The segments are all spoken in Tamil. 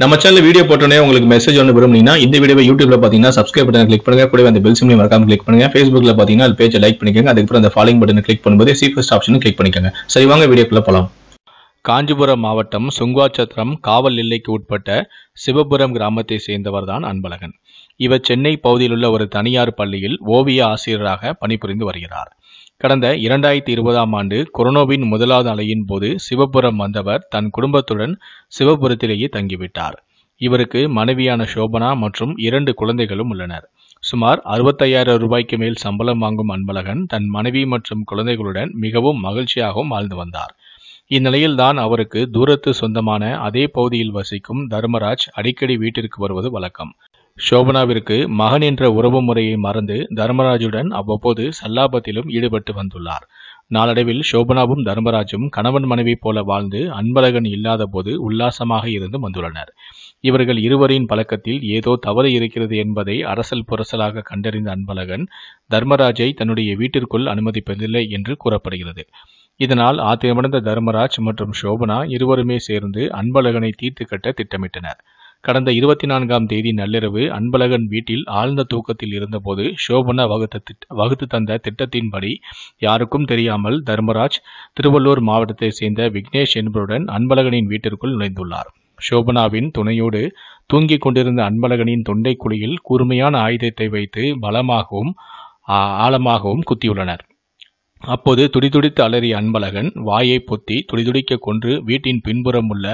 நம்ம சேனல் வீடியோ போட்டோன்னே உங்களுக்கு மெசேஜ் ஒன்று விரும்புனீங்கன்னா இந்த வீடியோ யூடியூப்ல பார்த்தீங்கன்னா சப்ஸ்கிரைப் பட்டன் கிளிக் பண்ணுங்க கூட அந்த பெல் சிம்லையும் மறக்காம கிளிக் பண்ணுங்க ஃபேஸ்புக்ல பார்த்தீங்கன்னா அது பேஜை லைக் பண்ணிக்கோங்க அதுக்கப்புறம் அந்த ஃபாலோயிங் பட்டன் கிளிக் பண்ணும்போது சீஃபஸ்ட் ஆப்ஷன் கிளிக் பண்ணிக்கோங்க சரி வாங்க வீடியோக்குள்ள போகலாம் காஞ்சிபுரம் மாவட்டம் சுங்குவாச்சத்திரம் காவல் எல்லைக்கு உட்பட்ட சிவபுரம் கிராமத்தை சேர்ந்தவர் தான் அன்பழகன் இவர் சென்னை பகுதியில் உள்ள ஒரு தனியார் பள்ளியில் ஓவிய ஆசிரியராக பணிபுரிந்து வருகிறார் கடந்த இரண்டாயிரத்தி இருபதாம் ஆண்டு கொரோனாவின் முதலாவது அலையின் போது சிவபுரம் வந்தவர் தன் குடும்பத்துடன் சிவபுரத்திலேயே தங்கிவிட்டார் இவருக்கு மனைவியான சோபனா மற்றும் இரண்டு குழந்தைகளும் உள்ளனர் சுமார் அறுபத்தையாயிரம் ரூபாய்க்கு மேல் சம்பளம் வாங்கும் அன்பழகன் தன் மனைவி மற்றும் குழந்தைகளுடன் மிகவும் மகிழ்ச்சியாகவும் வாழ்ந்து வந்தார் இந்நிலையில்தான் அவருக்கு தூரத்து சொந்தமான அதே பகுதியில் வசிக்கும் தர்மராஜ் அடிக்கடி வீட்டிற்கு வருவது வழக்கம் ஷோபனாவிற்கு மகன் என்ற உறவு முறையை மறந்து தர்மராஜுடன் அவ்வப்போது சல்லாபத்திலும் ஈடுபட்டு வந்துள்ளார் நாளடைவில் ஷோபனாவும் தர்மராஜும் கணவன் மனைவி போல வாழ்ந்து அன்பழகன் இல்லாத போது உல்லாசமாக இருந்து வந்துள்ளனர் இவர்கள் இருவரின் பழக்கத்தில் ஏதோ தவறு இருக்கிறது என்பதை அரசல் புரசலாக கண்டறிந்த அன்பழகன் தர்மராஜை தன்னுடைய வீட்டிற்குள் அனுமதிப்பதில்லை என்று கூறப்படுகிறது இதனால் ஆத்திரமடைந்த தர்மராஜ் மற்றும் ஷோபனா இருவருமே சேர்ந்து அன்பழகனை தீர்த்து கட்ட திட்டமிட்டனர் கடந்த இருபத்தி நான்காம் தேதி நள்ளிரவு அன்பழகன் வீட்டில் ஆழ்ந்த தூக்கத்தில் இருந்தபோது சோபனா வகுத்த வகுத்து தந்த திட்டத்தின்படி யாருக்கும் தெரியாமல் தர்மராஜ் திருவள்ளூர் மாவட்டத்தை சேர்ந்த விக்னேஷ் என்பவருடன் அன்பழகனின் வீட்டிற்குள் நுழைந்துள்ளார் சோபனாவின் துணையோடு தூங்கிக் கொண்டிருந்த அன்பழகனின் தொண்டை குழியில் கூர்மையான ஆயுதத்தை வைத்து பலமாகவும் ஆழமாகவும் குத்தியுள்ளனர் அப்போது துடிதுடித்து அலறிய அன்பழகன் வாயை பொத்தி துடிதுடிக்க கொன்று வீட்டின் பின்புறம் உள்ள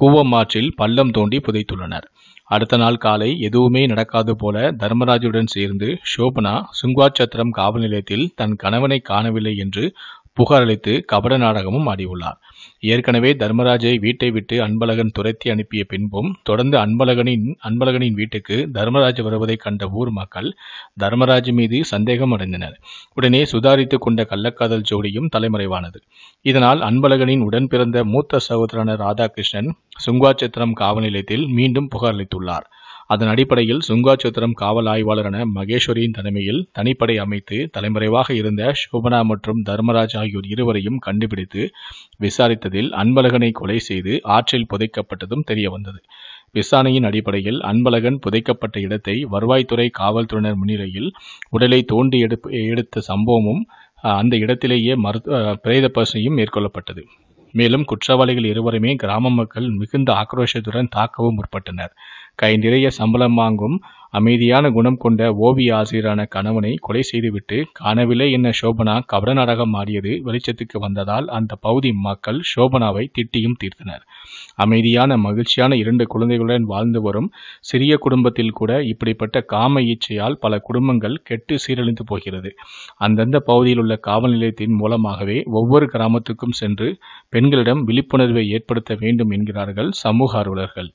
கூவம் ஆற்றில் பள்ளம் தோண்டி புதைத்துள்ளனர் அடுத்த நாள் காலை எதுவுமே நடக்காது போல தர்மராஜுடன் சேர்ந்து ஷோபனா சுங்காச்சத்திரம் காவல் நிலையத்தில் தன் கணவனை காணவில்லை என்று புகாரளித்து கபட நாடகமும் ஆடியுள்ளார் ஏற்கனவே தர்மராஜை வீட்டை விட்டு அன்பழகன் துரத்தி அனுப்பிய பின்பும் தொடர்ந்து அன்பழகனின் அன்பழகனின் வீட்டுக்கு தர்மராஜ் வருவதை கண்ட ஊர் மக்கள் தர்மராஜ் மீது சந்தேகம் அடைந்தனர் உடனே சுதாரித்து கொண்ட கள்ளக்காதல் ஜோடியும் தலைமறைவானது இதனால் அன்பழகனின் உடன் பிறந்த மூத்த சகோதரன ராதாகிருஷ்ணன் சுங்காச்சத்திரம் காவல் நிலையத்தில் மீண்டும் அளித்துள்ளார் அதன் அடிப்படையில் சுங்காச்சோத்திரம் காவல் ஆய்வாளர் என மகேஸ்வரியின் தலைமையில் தனிப்படை அமைத்து தலைமறைவாக இருந்த சோபனா மற்றும் தர்மராஜ் ஆகியோர் இருவரையும் கண்டுபிடித்து விசாரித்ததில் அன்பழகனை கொலை செய்து ஆற்றில் புதைக்கப்பட்டதும் தெரியவந்தது விசாரணையின் அடிப்படையில் அன்பழகன் புதைக்கப்பட்ட இடத்தை வருவாய்த்துறை காவல்துறையினர் முன்னிலையில் உடலை தோண்டி எடுப்பு எடுத்த சம்பவமும் அந்த இடத்திலேயே மருத்துவ பிரேத பரிசனையும் மேற்கொள்ளப்பட்டது மேலும் குற்றவாளிகள் இருவருமே கிராம மக்கள் மிகுந்த ஆக்ரோஷத்துடன் தாக்கவும் முற்பட்டனர் கை நிறைய சம்பளம் வாங்கும் அமைதியான குணம் கொண்ட ஓவிய ஆசிரியரான கணவனை கொலை செய்துவிட்டு காணவில்லை என்ன சோபனா நாடகம் மாறியது வெளிச்சத்துக்கு வந்ததால் அந்த பகுதி மக்கள் சோபனாவை திட்டியும் தீர்த்தனர் அமைதியான மகிழ்ச்சியான இரண்டு குழந்தைகளுடன் வாழ்ந்து வரும் சிறிய குடும்பத்தில் கூட இப்படிப்பட்ட காம இச்சையால் பல குடும்பங்கள் கெட்டு சீரழிந்து போகிறது அந்தந்த பகுதியில் உள்ள காவல் நிலையத்தின் மூலமாகவே ஒவ்வொரு கிராமத்துக்கும் சென்று பெண்களிடம் விழிப்புணர்வை ஏற்படுத்த வேண்டும் என்கிறார்கள் சமூக ஆர்வலர்கள்